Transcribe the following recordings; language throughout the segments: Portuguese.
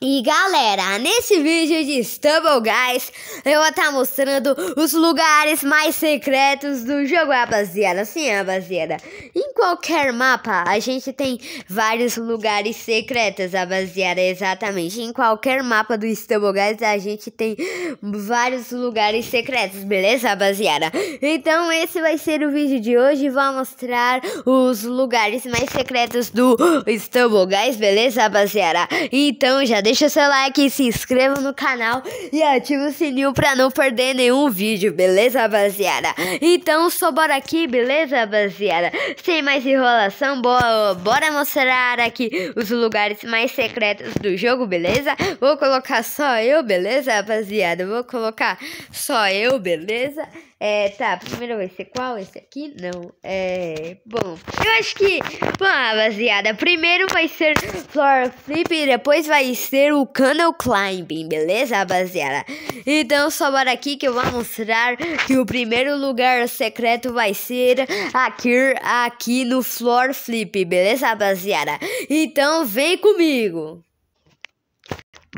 E galera, nesse vídeo de Stumble Guys, eu vou estar tá mostrando os lugares mais secretos do jogo, é rapaziada. Sim, é rapaziada. E qualquer mapa, a gente tem vários lugares secretos, a baseada exatamente. Em qualquer mapa do Stumble Guys, a gente tem vários lugares secretos, beleza, baseada? Então, esse vai ser o vídeo de hoje. Vou mostrar os lugares mais secretos do Stumble Guys, beleza, baseada? Então, já deixa o seu like, se inscreva no canal e ativa o sininho pra não perder nenhum vídeo, beleza, baseada? Então, só bora aqui, beleza, baseada? Sem mais enrolação, boa, bora mostrar aqui os lugares mais secretos do jogo, beleza? Vou colocar só eu, beleza, rapaziada? Vou colocar só eu, beleza? É, tá, primeiro vai ser qual? Esse aqui? Não, é... Bom, eu acho que... Bom, rapaziada, primeiro vai ser Floor Flip e depois vai ser o Canal Climbing, beleza, rapaziada? Então, só bora aqui que eu vou mostrar que o primeiro lugar secreto vai ser aqui, aqui no Floor Flip, beleza, rapaziada? Então vem comigo!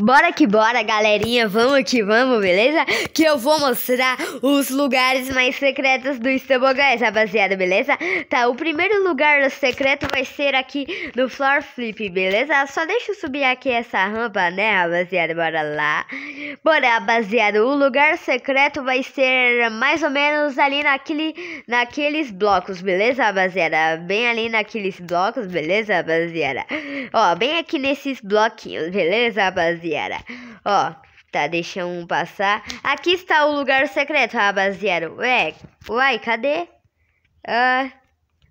Bora que bora, galerinha. Vamos que vamos, beleza? Que eu vou mostrar os lugares mais secretos do tobogãs, rapaziada, beleza? Tá, o primeiro lugar secreto vai ser aqui no Floor Flip, beleza? Só deixa eu subir aqui essa rampa, né, rapaziada? Bora lá. Bora, rapaziada. O lugar secreto vai ser mais ou menos ali naquele, naqueles blocos, beleza, rapaziada? Bem ali naqueles blocos, beleza, rapaziada? Ó, bem aqui nesses bloquinhos, beleza, rapaziada? rapaziada. Ó, tá, deixa um passar. Aqui está o lugar secreto, rapaziada. Ué, uai, cadê? Ah,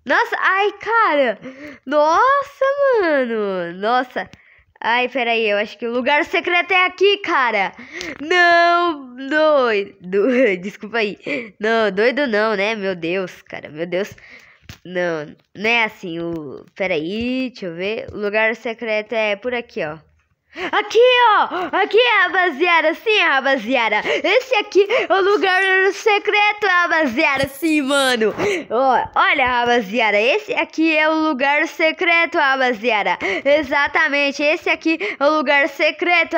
nossa, ai, cara. Nossa, mano. Nossa. Ai, peraí, eu acho que o lugar secreto é aqui, cara. Não, doido. Desculpa aí. Não, doido não, né? Meu Deus, cara, meu Deus. Não, não é assim. O... Peraí, deixa eu ver. O lugar secreto é por aqui, ó. Aqui, ó! Aqui, é rapaziada! Sim, rapaziada! Esse aqui é o lugar secreto, rapaziada! Sim, mano! Ó, olha, rapaziada! Esse aqui é o lugar secreto, rapaziada! Exatamente! Esse aqui é o lugar secreto!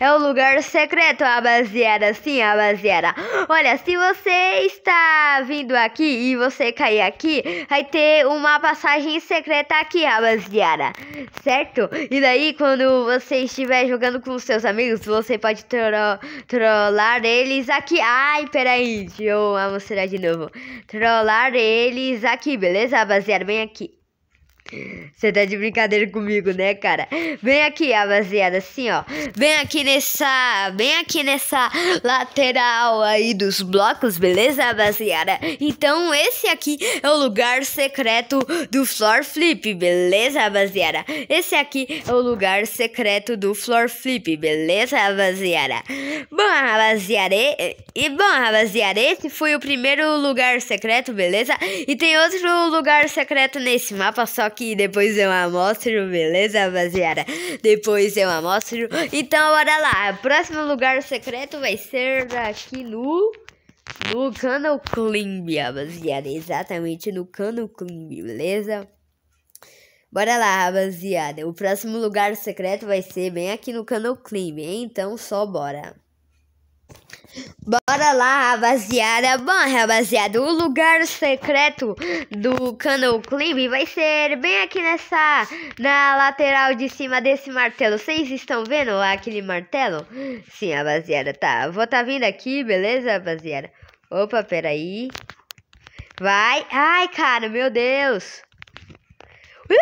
É o lugar secreto, rapaziada! Sim, rapaziada! Olha, se você está vindo aqui e você cair aqui, vai ter uma passagem secreta aqui, rapaziada! Certo? E daí, quando vocês estiver jogando com seus amigos, você pode tro trollar eles aqui. Ai, peraí, deixa eu mostrar de novo. Trollar eles aqui, beleza, Baseado Bem aqui. Você tá de brincadeira comigo, né, cara? Vem aqui, rapaziada, assim, ó. Vem aqui nessa. Vem aqui nessa lateral aí dos blocos, beleza, rapaziada? Então, esse aqui é o lugar secreto do Floor Flip, beleza, rapaziada? Esse aqui é o lugar secreto do Floor Flip, beleza, rapaziada? Bom, rapaziada. E, e bom, rapaziada, esse foi o primeiro lugar secreto, beleza? E tem outro lugar secreto nesse mapa, só aqui, depois eu amostro, beleza, rapaziada? Depois eu amostro. Então, bora lá. O próximo lugar secreto vai ser aqui no... No Cano Climb, rapaziada. Exatamente no Cano Climb, beleza? Bora lá, rapaziada. O próximo lugar secreto vai ser bem aqui no Cano Climb, hein? Então, só bora. Bora lá, rapaziada. Bom, rapaziada, o lugar secreto do Canal Clip vai ser bem aqui nessa, na lateral de cima desse martelo. Vocês estão vendo aquele martelo? Sim, rapaziada, tá. Vou tá vindo aqui, beleza, rapaziada? Opa, peraí. Vai. Ai, cara, meu Deus. Ui!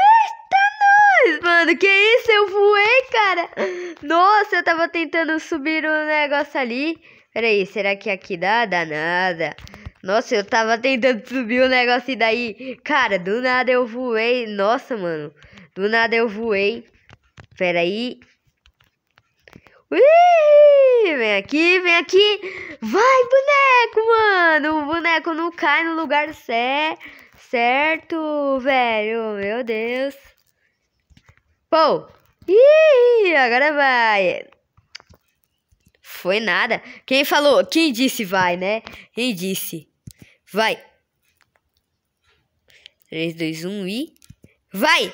mano. Que isso? Eu voei, cara. Nossa, eu tava tentando subir um negócio ali. Pera aí, será que aqui dá? Dá nada. Nossa, eu tava tentando subir o um negócio e daí... Cara, do nada eu voei. Nossa, mano. Do nada eu voei. Pera aí. Ui, vem aqui, vem aqui. Vai, boneco, mano. O boneco não cai no lugar certo, velho. Meu Deus. Pou! Ih, agora vai! Foi nada. Quem falou? Quem disse vai, né? Quem disse? Vai! 3, 2, 1 e. Vai!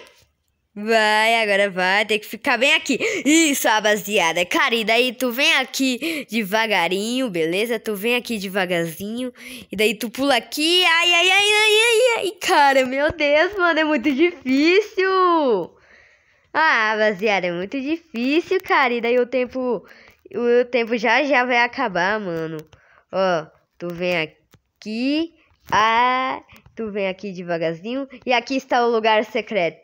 Vai, agora vai, tem que ficar bem aqui. Isso, rapaziada. Cara, e daí tu vem aqui devagarinho, beleza? Tu vem aqui devagarzinho. E daí tu pula aqui. Ai, ai, ai, ai, ai, ai. Cara, meu Deus, mano, é muito difícil. Ah, baseado é muito difícil, cara. E daí o tempo. O tempo já já vai acabar, mano. Ó, tu vem aqui. Ah, tu vem aqui devagarzinho. E aqui está o lugar secreto.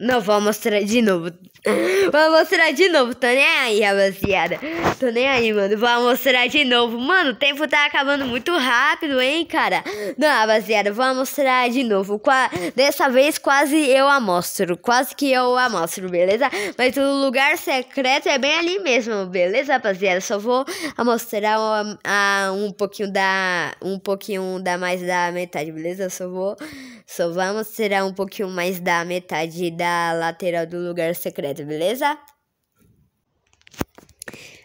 Não, vou mostrar de novo. Vou mostrar de novo. Tô nem aí, rapaziada. Tô nem aí, mano. Vou mostrar de novo. Mano, o tempo tá acabando muito rápido, hein, cara? Não, rapaziada, vou mostrar de novo. Qua... Dessa vez quase eu amostro. Quase que eu amostro, beleza? Mas o lugar secreto é bem ali mesmo, beleza, rapaziada? Só vou mostrar a um pouquinho da... Um pouquinho da mais da metade, beleza? Só vou... Só vamos tirar um pouquinho mais da metade da lateral do lugar secreto, beleza?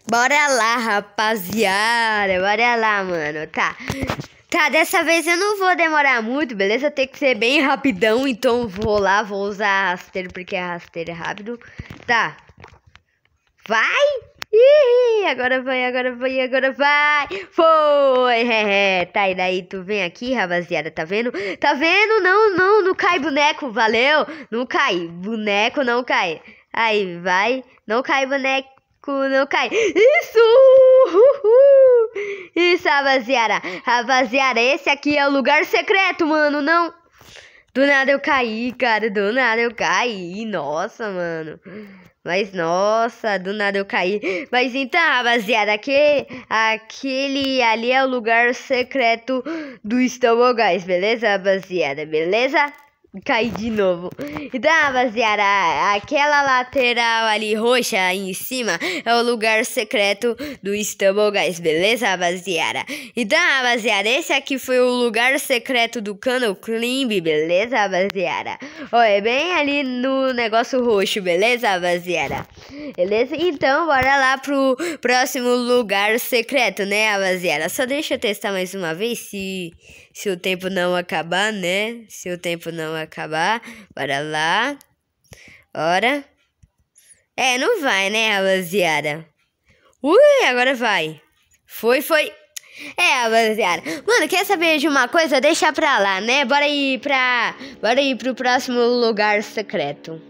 Bora lá, rapaziada. Bora lá, mano. Tá. Tá, dessa vez eu não vou demorar muito, beleza? Tem que ser bem rapidão, então vou lá, vou usar rasteiro porque é rasteiro é rápido. Tá. Vai! Ih, agora vai, agora vai, agora vai. Foi, tá, e daí tu vem aqui, rapaziada, tá vendo? Tá vendo? Não, não, não cai boneco, valeu? Não cai, boneco não cai. Aí, vai, não cai boneco, não cai. Isso! Uhul! Isso, rapaziada. Rapaziada, esse aqui é o lugar secreto, mano, não... Do nada eu caí, cara, do nada eu caí, nossa, mano. Mas nossa, do nada eu caí. Mas então, rapaziada, aqui, aquele ali é o lugar secreto do Stumble Guys, beleza, rapaziada? Beleza? cair de novo. Então, rapaziada, aquela lateral ali roxa aí em cima é o lugar secreto do Istanbul Guys, beleza, rapaziada? Então, rapaziada, esse aqui foi o lugar secreto do Cano Climb, beleza, rapaziada? Ó, é bem ali no negócio roxo, beleza, rapaziada? Beleza? Então, bora lá pro próximo lugar secreto, né, rapaziada? Só deixa eu testar mais uma vez se, se o tempo não acabar, né? Se o tempo não acabar. Bora lá. hora É, não vai, né, rapaziada? Ui, agora vai. Foi, foi. É, rapaziada. Mano, quer saber de uma coisa? Deixa pra lá, né? Bora ir pra. Bora ir pro próximo lugar secreto.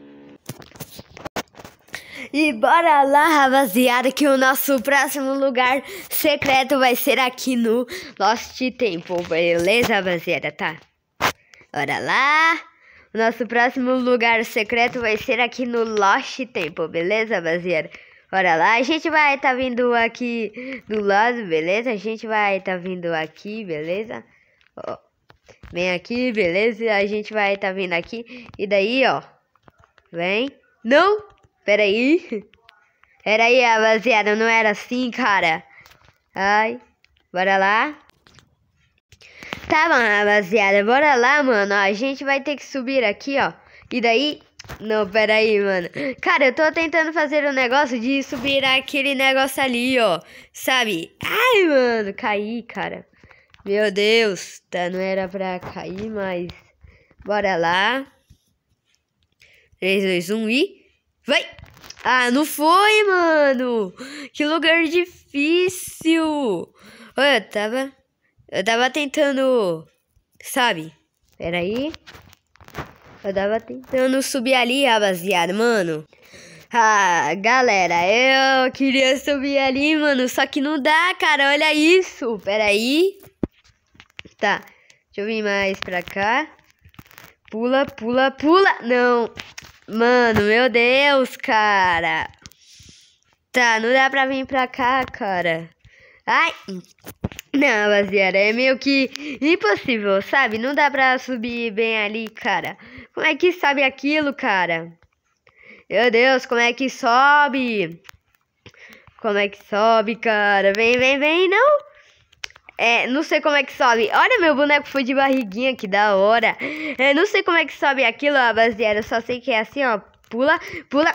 E bora lá, rapaziada, que o nosso próximo lugar secreto vai ser aqui no Lost Temple, beleza, rapaziada? Tá? Bora lá. O nosso próximo lugar secreto vai ser aqui no Lost Temple, beleza, rapaziada? Bora lá, a gente vai tá vindo aqui do lado, beleza? A gente vai tá vindo aqui, beleza? Ó, vem aqui, beleza? A gente vai tá vindo aqui e daí, ó, vem. Não, Pera aí. Pera aí, rapaziada. Não era assim, cara. Ai. Bora lá. Tá bom, rapaziada. Bora lá, mano. Ó, a gente vai ter que subir aqui, ó. E daí... Não, pera aí, mano. Cara, eu tô tentando fazer um negócio de subir aquele negócio ali, ó. Sabe? Ai, mano. Caí, cara. Meu Deus. Tá, não era pra cair, mas... Bora lá. 3, 2, 1 e... Vai! Ah, não foi, mano. Que lugar difícil. Eu tava... Eu tava tentando... Sabe? Peraí. Eu tava tentando subir ali, rapaziada, mano. Ah, galera, eu queria subir ali, mano. Só que não dá, cara. Olha isso. Peraí. Tá. Deixa eu vir mais pra cá. Pula, pula, pula. Não. Mano, meu Deus, cara. Tá, não dá pra vir pra cá, cara. Ai. Não, rapaziada, é meio que impossível, sabe? Não dá pra subir bem ali, cara. Como é que sabe aquilo, cara? Meu Deus, como é que sobe? Como é que sobe, cara? Vem, vem, vem, não. É, não sei como é que sobe. Olha, meu boneco foi de barriguinha, que da hora. É, não sei como é que sobe aquilo, rapaziada. Só sei que é assim, ó. Pula, pula.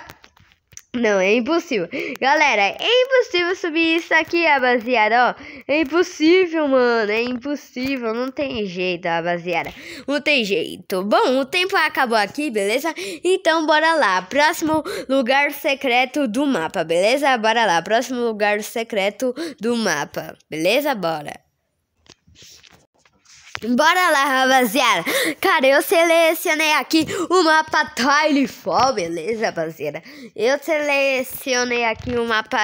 Não, é impossível. Galera, é impossível subir isso aqui, rapaziada, ó. É impossível, mano, é impossível. Não tem jeito, rapaziada. Não tem jeito. Bom, o tempo acabou aqui, beleza? Então, bora lá. Próximo lugar secreto do mapa, beleza? Bora lá. Próximo lugar secreto do mapa, beleza? Bora. Bora lá, rapaziada. Cara, eu selecionei aqui o mapa Tilefall, beleza, rapaziada? Eu selecionei aqui o mapa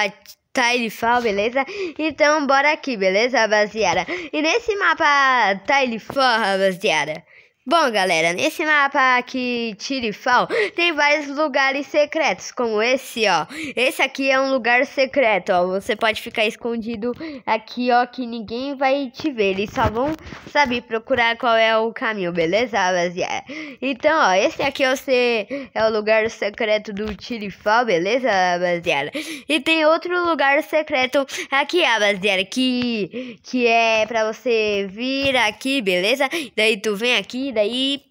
Tilefall, beleza? Então, bora aqui, beleza, rapaziada? E nesse mapa Tilefall, rapaziada... Bom, galera, nesse mapa aqui, Tirifal, tem vários lugares secretos, como esse, ó. Esse aqui é um lugar secreto, ó. Você pode ficar escondido aqui, ó, que ninguém vai te ver. Eles só vão saber procurar qual é o caminho, beleza, rapaziada? Então, ó, esse aqui é o, é o lugar secreto do Tirifal, beleza, rapaziada? E tem outro lugar secreto aqui, rapaziada, que, que é pra você vir aqui, beleza? Daí tu vem aqui, de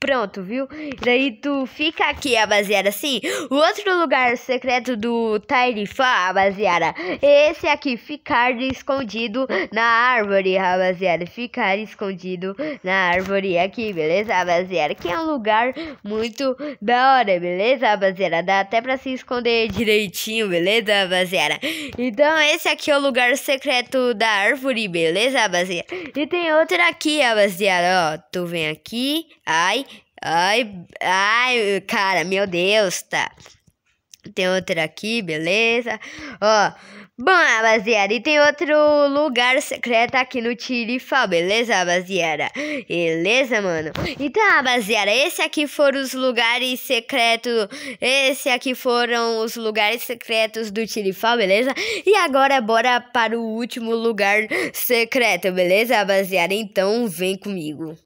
Pronto, viu? Daí tu fica aqui, rapaziada. Sim, o outro lugar secreto do Tairifá, rapaziada. Esse aqui, ficar escondido na árvore, rapaziada. Ficar escondido na árvore aqui, beleza, rapaziada? Que é um lugar muito da hora, beleza, rapaziada? Dá até pra se esconder direitinho, beleza, rapaziada? Então, esse aqui é o lugar secreto da árvore, beleza, rapaziada? E tem outro aqui, rapaziada. Ó, tu vem aqui, ai. Ai, ai, cara, meu Deus, tá. Tem outra aqui, beleza. Ó, bom, rapaziada, e tem outro lugar secreto aqui no Tirifal, beleza, rapaziada? Beleza, mano? Então, rapaziada, esse aqui foram os lugares secretos, esse aqui foram os lugares secretos do Tirifal, beleza? E agora, bora para o último lugar secreto, beleza, rapaziada? Então, vem comigo.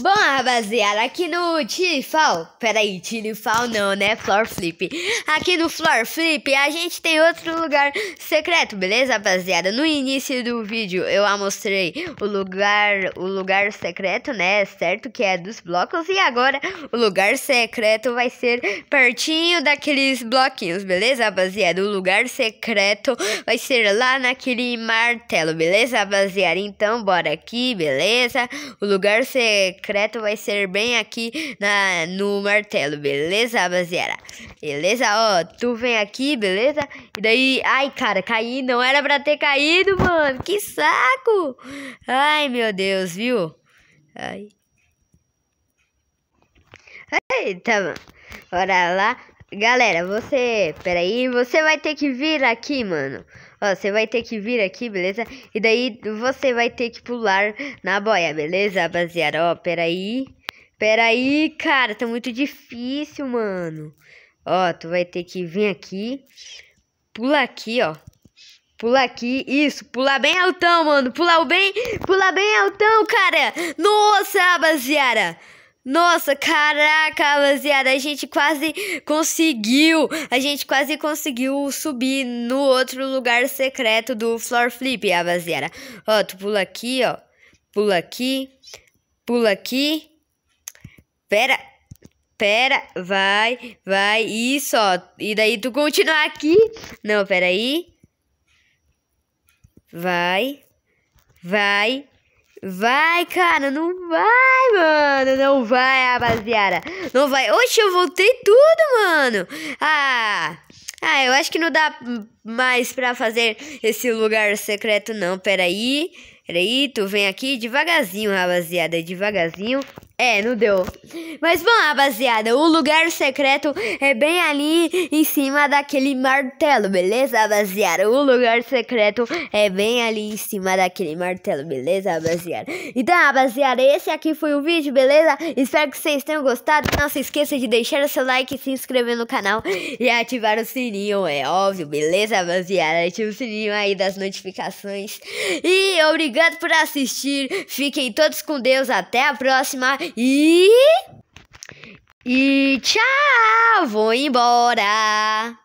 Bom, rapaziada, aqui no Tilifal, peraí, Tilifal não, né? Floor Flip. Aqui no Floor Flip a gente tem outro lugar secreto, beleza, rapaziada? No início do vídeo eu mostrei o lugar, o lugar secreto, né? Certo? Que é dos blocos. E agora o lugar secreto vai ser pertinho daqueles bloquinhos, beleza, rapaziada? O lugar secreto vai ser lá naquele martelo, beleza, rapaziada? Então, bora aqui, beleza? O lugar secreto secreto vai ser bem aqui na, no martelo, beleza, rapaziada? Beleza? Ó, tu vem aqui, beleza? E daí, ai, cara, caí, não era pra ter caído, mano, que saco! Ai, meu Deus, viu? Ai. Eita, tá Bora lá. Galera, você, peraí, você vai ter que vir aqui, mano. Ó, você vai ter que vir aqui, beleza? E daí você vai ter que pular na boia, beleza, rapaziada? Ó, peraí. Peraí, cara, tá muito difícil, mano. Ó, tu vai ter que vir aqui. Pula aqui, ó. Pula aqui, isso, pula bem altão, mano. Pula bem, pula bem altão, cara. Nossa, rapaziada. Nossa, caraca, rapaziada, a gente quase conseguiu, a gente quase conseguiu subir no outro lugar secreto do Floor Flip, rapaziada. Ó, tu pula aqui, ó, pula aqui, pula aqui, pera, pera, vai, vai, isso, ó, e daí tu continuar aqui, não, pera aí, vai, vai, Vai, cara, não vai, mano. Não vai, rapaziada. Não vai. Oxe, eu voltei tudo, mano. Ah, ah eu acho que não dá mais pra fazer esse lugar secreto, não. Peraí. Peraí, tu vem aqui devagarzinho, rapaziada. Devagarzinho. É, não deu. Mas bom, rapaziada, o lugar secreto é bem ali em cima daquele martelo, beleza, rapaziada? O lugar secreto é bem ali em cima daquele martelo, beleza, rapaziada? Então, rapaziada, esse aqui foi o vídeo, beleza? Espero que vocês tenham gostado. Não se esqueça de deixar o seu like, se inscrever no canal e ativar o sininho, é óbvio, beleza, rapaziada? Ativa o sininho aí das notificações. E obrigado por assistir. Fiquem todos com Deus. Até a próxima e. E tchau, vou embora.